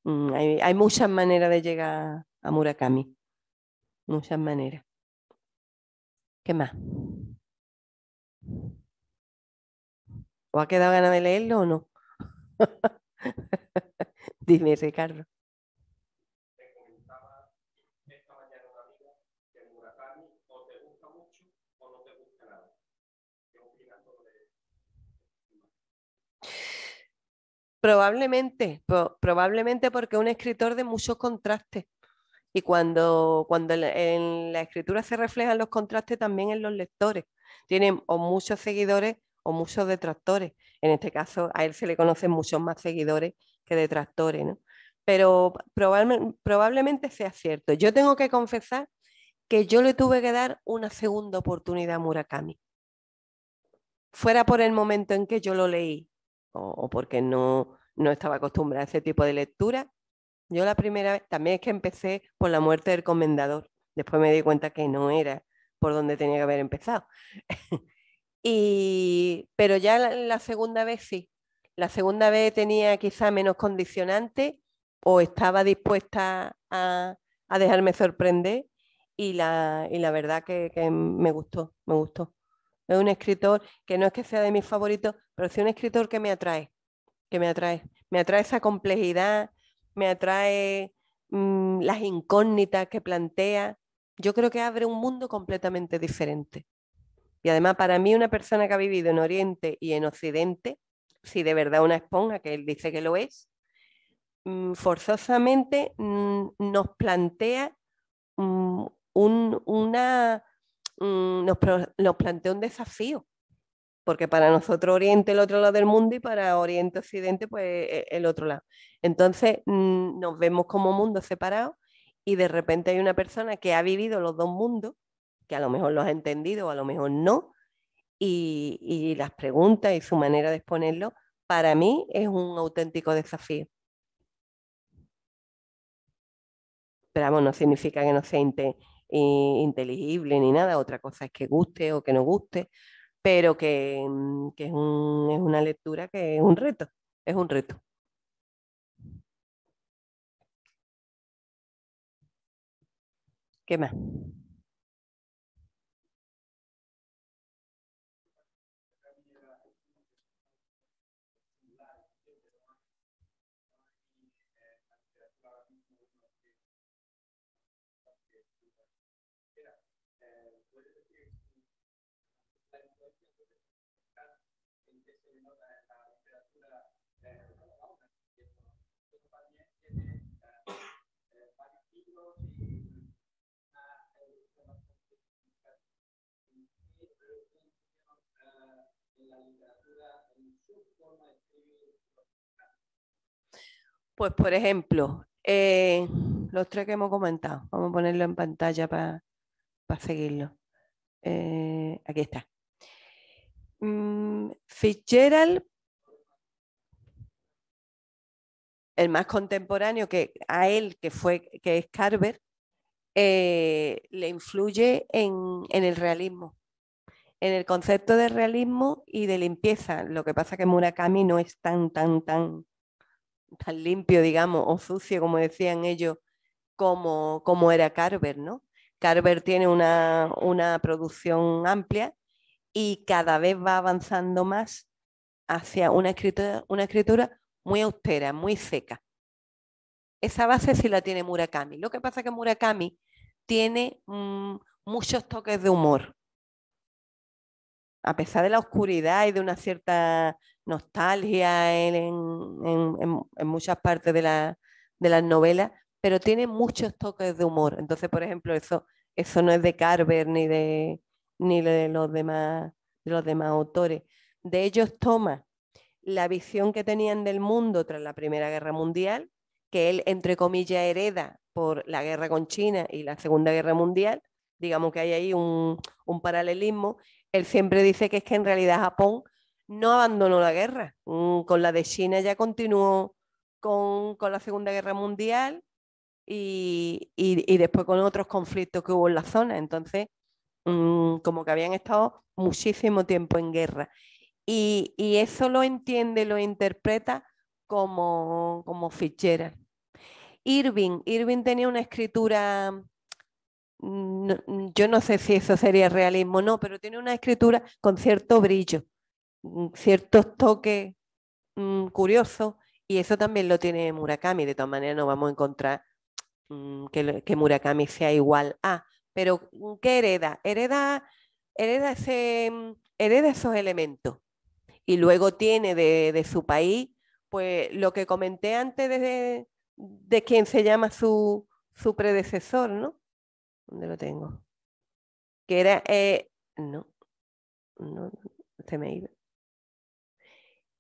Speaker 1: mm, hay, hay, muchas maneras de llegar a Murakami. Muchas maneras. ¿Qué más? ¿O ha quedado ganas de leerlo o no? Dime, Ricardo. Probablemente, probablemente porque un escritor de muchos contrastes. Y cuando, cuando en la escritura se reflejan los contrastes también en los lectores. Tienen o muchos seguidores o muchos detractores. En este caso, a él se le conocen muchos más seguidores que detractores, ¿no? Pero probablemente sea cierto. Yo tengo que confesar que yo le tuve que dar una segunda oportunidad a Murakami. Fuera por el momento en que yo lo leí o, porque no, estaba acostumbrada a ese tipo de lectura. Yo la primera vez también es que empecé por la muerte del comendador. Después me di cuenta que no era por donde tenía que haber empezado. y, pero ya la, segunda vez sí. La segunda vez tenía quizá menos condicionante o estaba dispuesta a, dejarme sorprender y la, y la verdad que, que me gustó, me gustó. Es un escritor que no es que sea de mis favoritos, pero sí un escritor que me atrae, que me atrae. Me atrae esa complejidad, me atrae mm, las incógnitas que plantea. Yo creo que abre un mundo completamente diferente. Y además, para mí, una persona que ha vivido en Oriente y en Occidente, si de verdad una esponja, que él dice que lo es, mm, forzosamente mm, nos plantea una Mm, nos, plantea un desafío, porque para nosotros Oriente el otro lado del mundo y para Oriente Occidente pues e, el otro lado. Entonces mm, nos vemos como mundos separados y de repente hay una persona que ha vivido los dos mundos, que a lo mejor los ha entendido o a lo mejor no, y, las preguntas y su manera de exponerlo, para mí es un auténtico desafío. Pero vamos, no significa que no sea inteligible ni nada, otra cosa es que guste o que no guste, pero que, mm, es, una lectura que es un reto,
Speaker 2: es un reto. ¿Qué más?
Speaker 1: Pues, por ejemplo, eh, los tres que hemos comentado, vamos a ponerlo en pantalla para seguirlo. Eh, aquí está. Mm, Fitzgerald, el más contemporáneo que a él, que, fue, que es Carver, eh, le influye en, en el realismo en el concepto de realismo y de limpieza. Lo que pasa que Murakami no es tan, tan, tan tan limpio, digamos, o sucio, como decían ellos, como, como era Carver, ¿no? Carver tiene una, una producción amplia y cada vez va avanzando más hacia una escritura, una escritura muy austera, muy seca. Esa base sí la tiene Murakami. Lo que pasa es que Murakami tiene mm, muchos toques de humor. A pesar de la oscuridad y de una cierta nostalgia en, muchas partes de, las novelas, pero tiene muchos toques de humor. Entonces, por ejemplo, eso, eso no es de Carver ni de, ni de los demás, de los demás autores. De ellos toma la visión que tenían del mundo tras la Primera Guerra Mundial, que él, entre comillas, hereda por la guerra con China y la Segunda Guerra Mundial. Digamos que hay ahí un, un paralelismo. Él siempre dice que es que en realidad Japón no abandonó la guerra. Mm, con la de China ya continuó con, la Segunda Guerra Mundial y, después con otros conflictos que hubo en la zona. Entonces, mm, como que habían estado muchísimo tiempo en guerra. Y, eso lo entiende, lo interpreta como, como fichera. Irving, Irving tenía una escritura mm, yo no sé si eso sería realismo o no, pero tiene una escritura con cierto brillo ciertos toques mm, curiosos y eso también lo tiene Murakami. De todas maneras, no vamos a encontrar mm, que, Murakami sea igual a, pero mm, ¿qué hereda? Hereda, hereda, ese, hereda esos elementos y luego tiene de, su país, pues lo que comenté antes de, de quien se llama su, su predecesor, ¿no? ¿Dónde lo tengo? Que era, eh, no, no, se me iba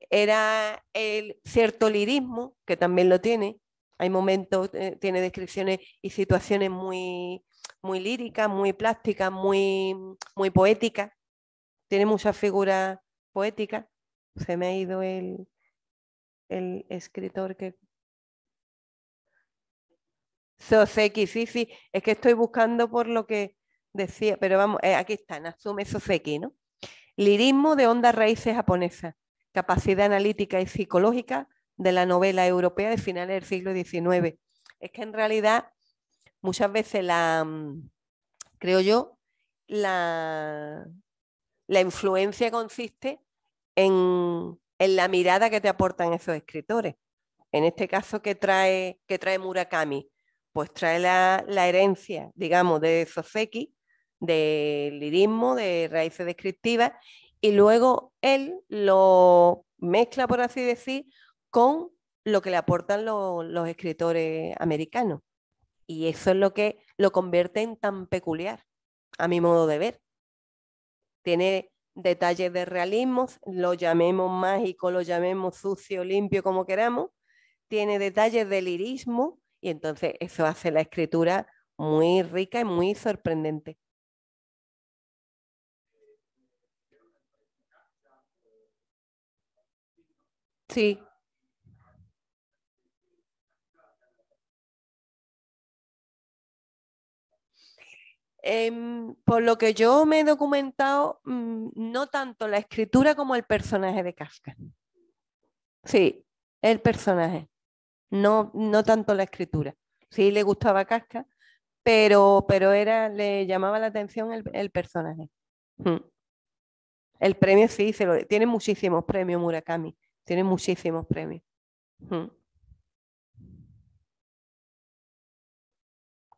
Speaker 1: era el cierto lirismo, que también lo tiene. Hay momentos, eh, tiene descripciones y situaciones muy, muy líricas, muy plásticas, muy, muy poéticas. Tiene muchas figuras poéticas. Se me ha ido el, el escritor que... Soseki, sí, sí, es que estoy buscando por lo que decía, pero vamos, eh, aquí está, Nazume Soseki, ¿no? Lirismo de ondas raíces japonesas capacidad analítica y psicológica de la novela europea de finales del siglo XIX. Es que en realidad muchas veces la, mm, creo yo, la, la influencia consiste en, en, la mirada que te aportan esos escritores. En este caso que trae, que trae Murakami, pues trae la, herencia, digamos, de Soseki, de lirismo, de raíces descriptivas, y luego él lo mezcla, por así decir, con lo que le aportan los escritores americanos. Y eso es lo que lo convierte en tan peculiar, a mi modo de ver. Tiene detalles de realismo, lo llamemos mágico, lo llamemos sucio, limpio, como queramos. Tiene detalles de lirismo y entonces eso hace la escritura muy rica y muy sorprendente. Sí. Em, por lo que yo me he documentado, mm, no tanto la escritura como el personaje de Kafka. Sí, el personaje, no, no tanto la escritura. Sí le gustaba Kafka, pero, pero era, le llamaba la atención el, personaje. Mm. El premio sí, se lo, tiene muchísimos premios Murakami. Tiene muchísimos premios.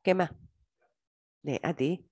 Speaker 2: ¿Qué más? De, a ti.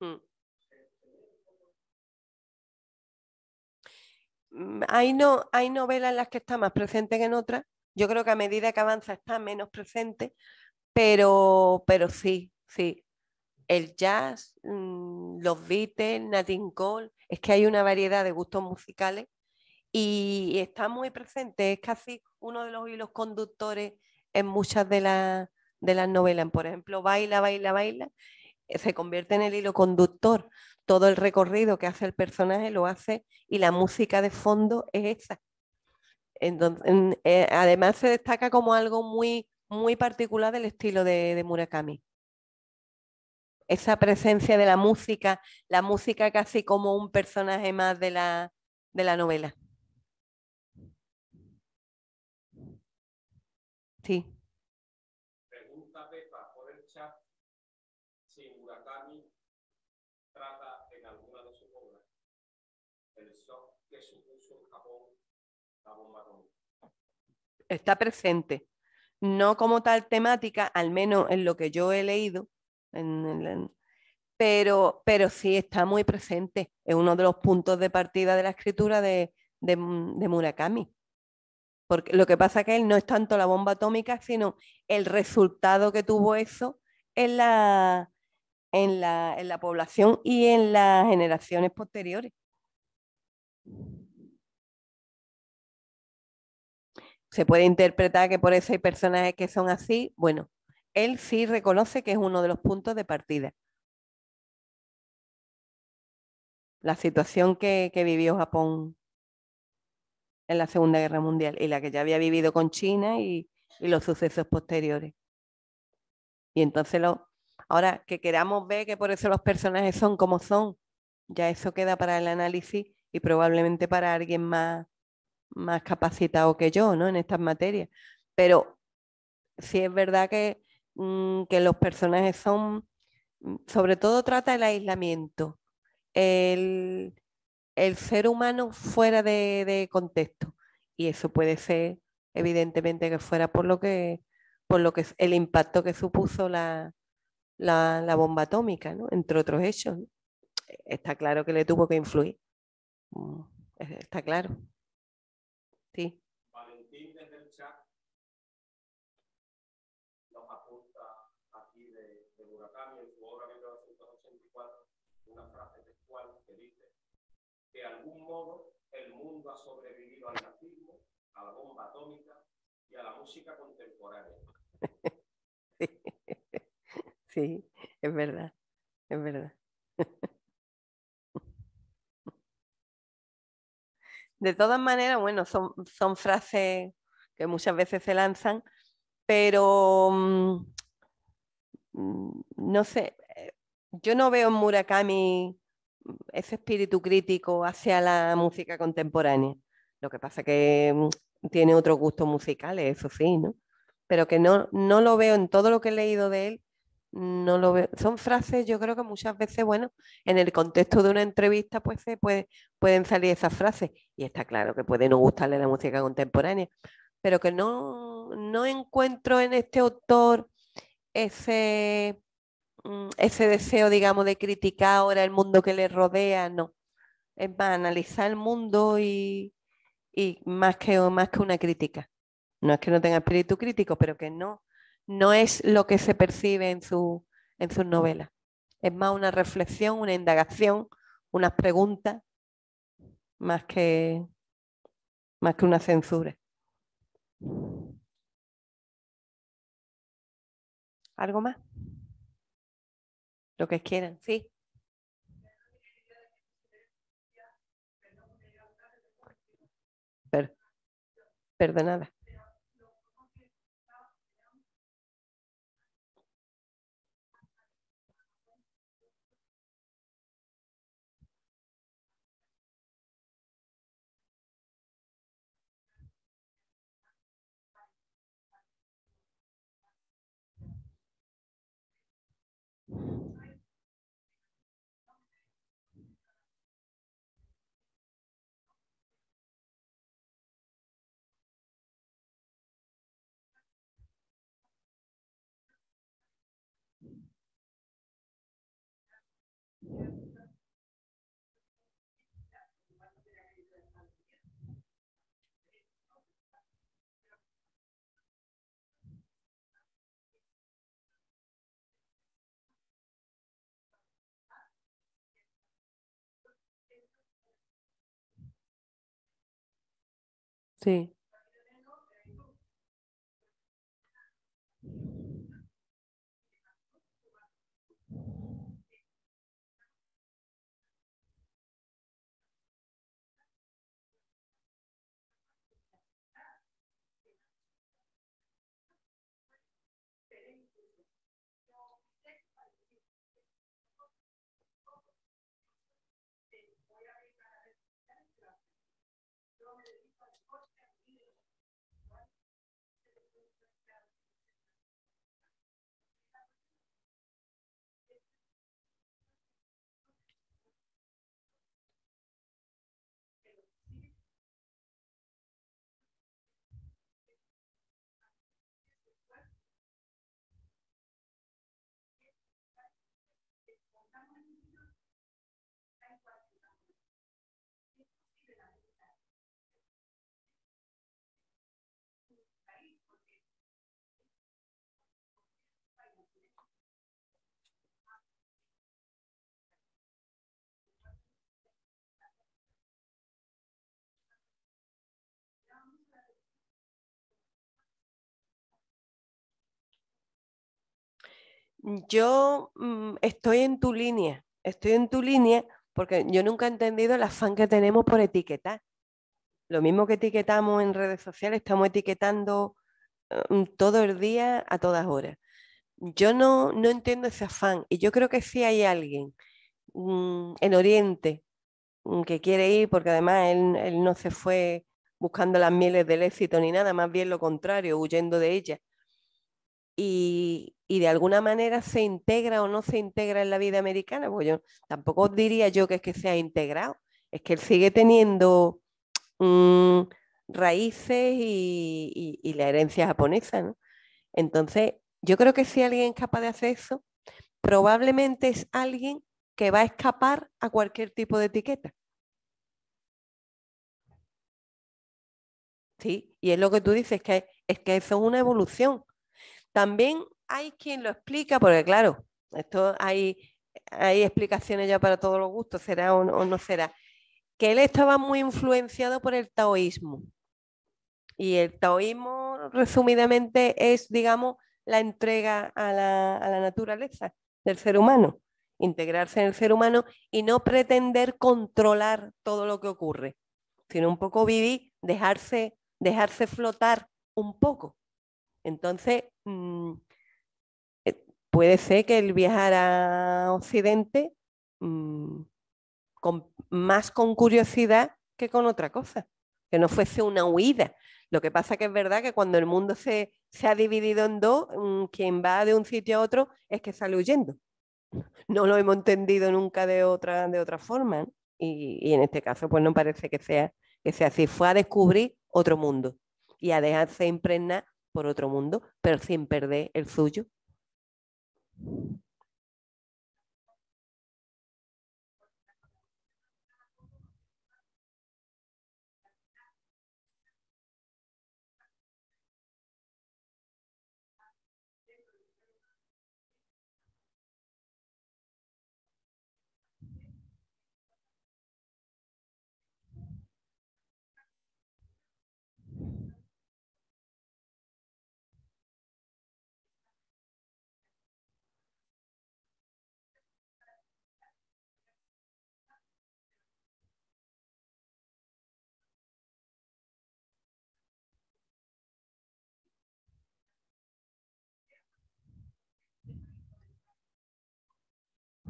Speaker 3: Mm. Mm,
Speaker 1: hay, novelas en las que está más presente que en otras. Yo creo que a medida que avanza está menos presente, pero, sí, sí. El jazz, mm, los Beatles, Nat King es que hay una variedad de gustos musicales y, está muy presente. Es casi uno de los hilos conductores en muchas de las novelas. Por ejemplo, Baila, Baila, Baila se convierte en el hilo conductor. Todo el recorrido que hace el personaje lo hace y la música de fondo es esa. Eh, además se destaca como algo muy, muy particular del estilo de, de, Murakami. Esa presencia de la música, la música casi como un personaje más de la, de la novela. Sí. está presente. No como tal temática, al menos en lo que yo he leído, pero, pero sí está muy presente. Es uno de los puntos de partida de la escritura de, de, Murakami. Porque lo que pasa es que él no es tanto la bomba atómica, sino el resultado que tuvo eso en la, en la, en la población y en las generaciones posteriores. se puede interpretar que por eso hay personajes que son así. Bueno, él sí reconoce que es uno de los puntos de partida. La situación que, vivió Japón en la Segunda Guerra Mundial y la que ya había vivido con China y, los sucesos posteriores. Y entonces lo, ahora que queramos ver que por eso los personajes son como son, ya eso queda para el análisis y probablemente para alguien más más capacitado que yo ¿no? en estas materias. Pero sí es verdad que, mm, que los personajes son, mm, sobre todo trata el aislamiento, el, ser humano fuera de, contexto. Y eso puede ser, evidentemente, que fuera por lo que, por lo que el impacto que supuso la, bomba atómica, entre otros hechos. Está claro que le tuvo que influir. Mm, está claro. Valentín desde el chat
Speaker 2: nos apunta aquí de, de Murakami en su obra 1984 una frase textual que dice de algún modo el mundo ha sobrevivido al nazismo, a la bomba atómica y a la música contemporánea. Sí, es verdad, es verdad.
Speaker 1: De todas maneras, bueno, son, son frases que muchas veces se lanzan, pero mm, mm, no sé, eh, yo no veo en Murakami ese espíritu crítico hacia la música contemporánea. Lo que pasa que mm, tiene otros gustos musicales, eso sí, ¿no? Pero que no, no lo veo en todo lo que he leído de él, no lo Son frases, yo creo que muchas veces, bueno, en el contexto de una entrevista, pues se pueden salir esas frases. Y está claro que puede no gustarle la música contemporánea, pero que no, no encuentro en este autor ese, mm, ese deseo, digamos, de criticar ahora el mundo que le rodea, no. Es más, analizar el mundo y, más, que, más que una crítica. No es que no tenga espíritu crítico, pero que no, no es lo que se percibe en, su, en sus novelas. Es más una reflexión, una indagación, unas preguntas, más que, más que una censura.
Speaker 2: ¿Algo más? Lo que quieran, sí. Per perdonada. Sí.
Speaker 1: yo mm, estoy en tu línea, estoy en tu línea porque yo nunca he entendido el afán que tenemos por etiquetar. Lo mismo que etiquetamos en redes sociales, estamos etiquetando eh, todo el día a todas horas. Yo no, no entiendo ese afán y yo creo que si hay alguien mm, en Oriente mm, que quiere ir, porque además él, no se fue buscando las mieles del éxito ni nada, más bien lo contrario, huyendo de ella y, de alguna manera se integra o no se integra en la vida americana. Pues yo tampoco diría yo que es que se ha integrado, es que él sigue teniendo mm, raíces y, la herencia japonesa. Entonces, yo creo que si alguien es capaz de hacer eso, probablemente es alguien que va a escapar a cualquier tipo de etiqueta. Sí, y es lo que tú dices, que es que eso es una evolución. También hay quien lo explica, porque claro, esto hay, explicaciones ya para todos los gustos, será o no, será, que él estaba muy influenciado por el taoísmo. Y el taoísmo, resumidamente, es, digamos, la entrega a la, naturaleza del ser humano, integrarse en el ser humano y no pretender controlar todo lo que ocurre, sino un poco vivir, dejarse, dejarse flotar un poco. Entonces, mm, eh, puede ser que el viajar a Occidente mm, más con curiosidad que con otra cosa, que no fuese una huida. Lo que pasa que es verdad que cuando el mundo se, ha dividido en dos, mm, quien va de un sitio a otro es que sale huyendo. No lo hemos entendido nunca de otra, forma. Y, en este caso, pues no parece que sea, que sea así. Fue a descubrir otro mundo y a dejarse impregnar por otro mundo, pero sin perder el suyo.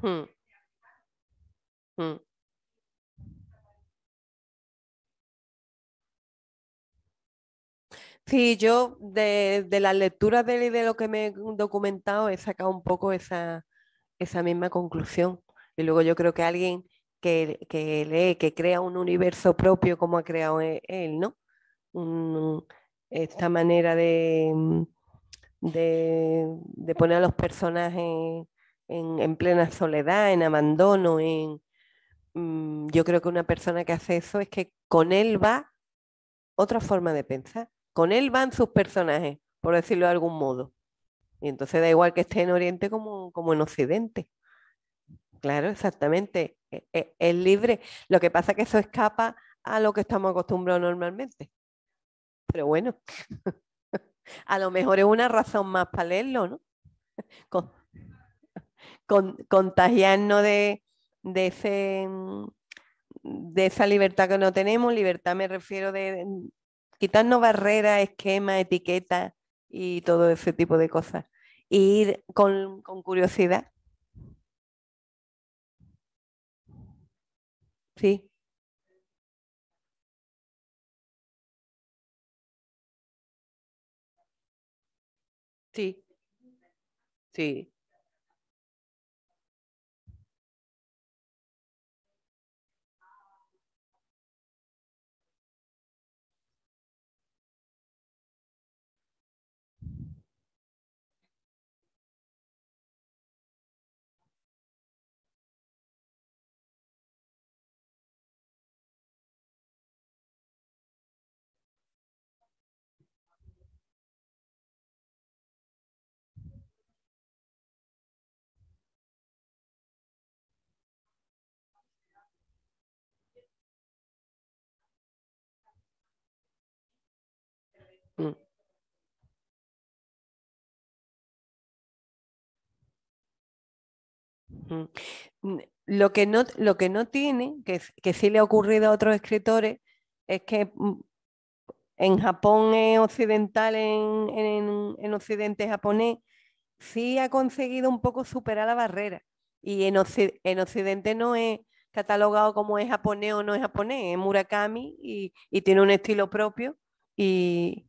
Speaker 2: Hmm. Hmm.
Speaker 1: Sí, yo de, de la lectura de, lo que me he documentado he sacado un poco esa, misma conclusión. Y luego yo creo que alguien que, lee, que crea un universo propio como ha creado e, él, ¿no? esta manera de, de, de, poner a los personajes en, plena soledad, en abandono, en... Mm, yo creo que una persona que hace eso es que con él va otra forma de pensar, con él van sus personajes, por decirlo de algún modo. Y entonces da igual que esté en Oriente como, como en Occidente. Claro, exactamente. E, e, es, libre. Lo que pasa es que eso escapa a lo que estamos acostumbrados normalmente. Pero bueno, a lo mejor es una razón más para leerlo, ¿no? con, contagiarnos de, de, ese, mm, de esa libertad que no tenemos. Libertad me refiero de, quitarnos barreras, esquemas, etiquetas y todo ese tipo de cosas. Y ir con, con curiosidad. Sí.
Speaker 2: Sí. Sí. Mm.
Speaker 1: Mm. Lo que no, lo que no tiene, que, sí le ha ocurrido a otros escritores, es que mm, en Japón es occidental, en, en, en occidente japonés, sí ha conseguido un poco superar la barrera. Y en, occidente no es catalogado como es japonés o no es japonés, es Murakami y, y tiene un estilo propio y,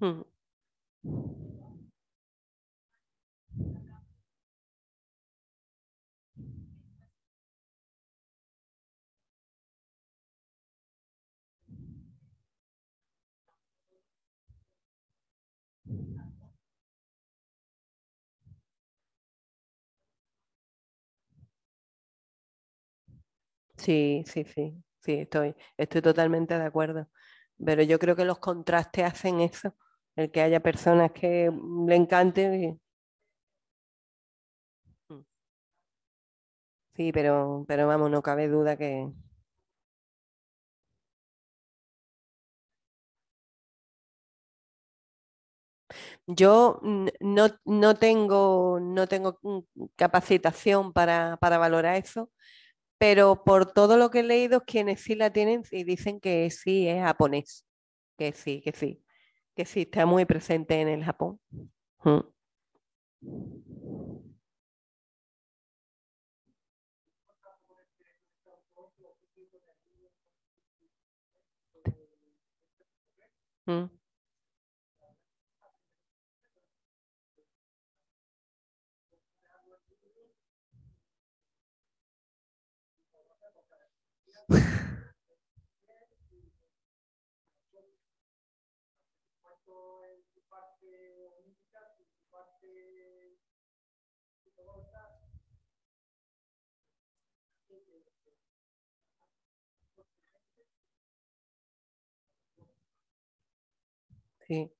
Speaker 1: Sí, sí, sí, sí, estoy, estoy totalmente de acuerdo. Pero yo creo que los contrastes hacen eso el que haya personas que le encante. Mm. Sí, pero, pero vamos, no cabe duda que... Yo no, tengo, no tengo mm, capacitación para, para valorar eso, pero por todo lo que he leído, quienes sí la tienen y dicen que sí es japonés, que sí, que sí que sí está muy presente en el Japón.
Speaker 3: 是。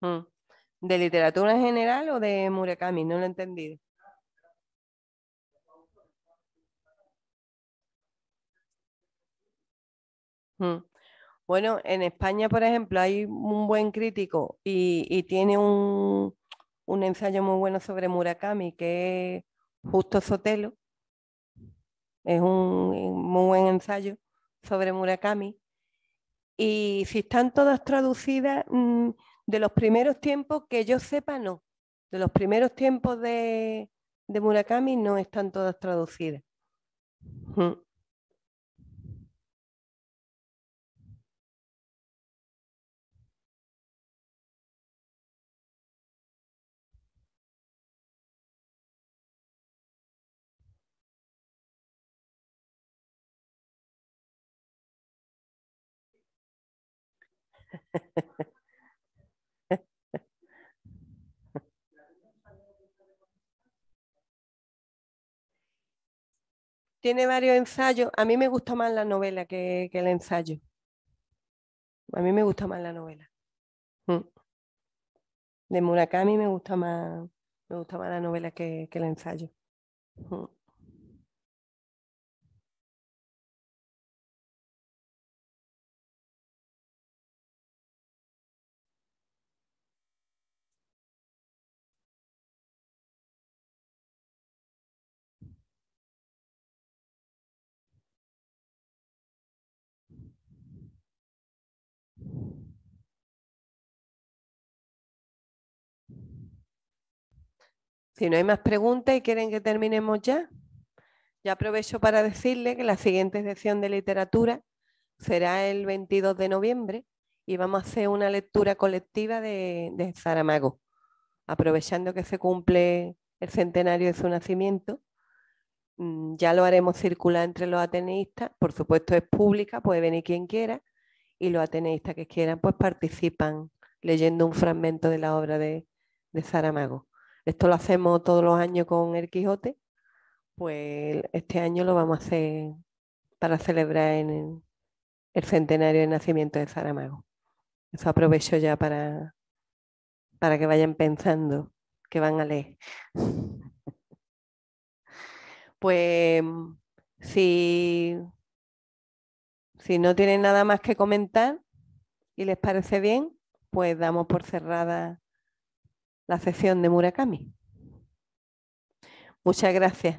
Speaker 1: Mm. ¿De literatura en general o de Murakami? No lo he entendido. Mm. Bueno, en España, por ejemplo, hay un buen crítico y, tiene un, un, ensayo muy bueno sobre Murakami, que es Justo Sotelo. Es un muy buen ensayo sobre Murakami. Y si están todas traducidas, mm, de los primeros tiempos que yo sepa, no. De los primeros tiempos de, de Murakami no están todas traducidas. Mm. tiene varios ensayos. A mí me gusta más la novela que, el ensayo. A mí me gusta más la novela. Mm. De Murakami me gusta más, me gusta más la novela que el ensayo. Mm. Si no hay más preguntas y quieren que terminemos ya, ya aprovecho para decirle que la siguiente sesión de literatura será el 22 de noviembre y vamos a hacer una lectura colectiva de, de Saramago, aprovechando que se cumple el centenario de su nacimiento. Mm, ya lo haremos circular entre los ateneístas, por supuesto es pública, puede venir quien quiera, y los ateneístas que quieran pues participan leyendo un fragmento de la obra de, de Saramago. Esto lo hacemos todos los años con el Quijote, pues este año lo vamos a hacer para celebrar el, centenario de nacimiento de Saramago. Eso aprovecho ya para, para que vayan pensando que van a leer. Pues si, si no tienen nada más que comentar y les parece bien, pues damos por cerrada la sección de Murakami. Muchas gracias.